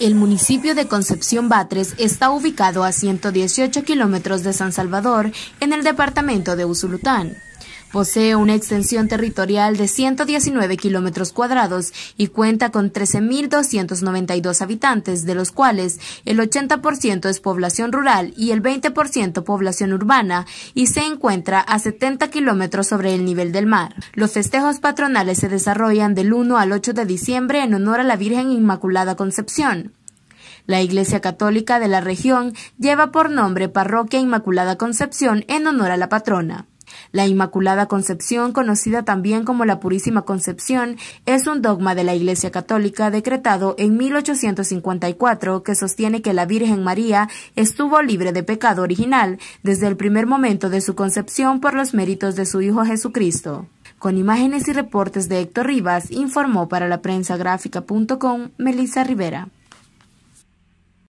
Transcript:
El municipio de Concepción Batres está ubicado a 118 kilómetros de San Salvador, en el departamento de Usulután. Posee una extensión territorial de 119 kilómetros cuadrados y cuenta con 13.292 habitantes, de los cuales el 80% es población rural y el 20% población urbana, y se encuentra a 70 kilómetros sobre el nivel del mar. Los festejos patronales se desarrollan del 1 al 8 de diciembre en honor a la Virgen Inmaculada Concepción. La Iglesia Católica de la región lleva por nombre Parroquia Inmaculada Concepción en honor a la patrona. La Inmaculada Concepción, conocida también como la Purísima Concepción, es un dogma de la Iglesia Católica decretado en 1854 que sostiene que la Virgen María estuvo libre de pecado original desde el primer momento de su concepción por los méritos de su Hijo Jesucristo. Con imágenes y reportes de Héctor Rivas, informó para la prensa gráfica.com Melissa Rivera.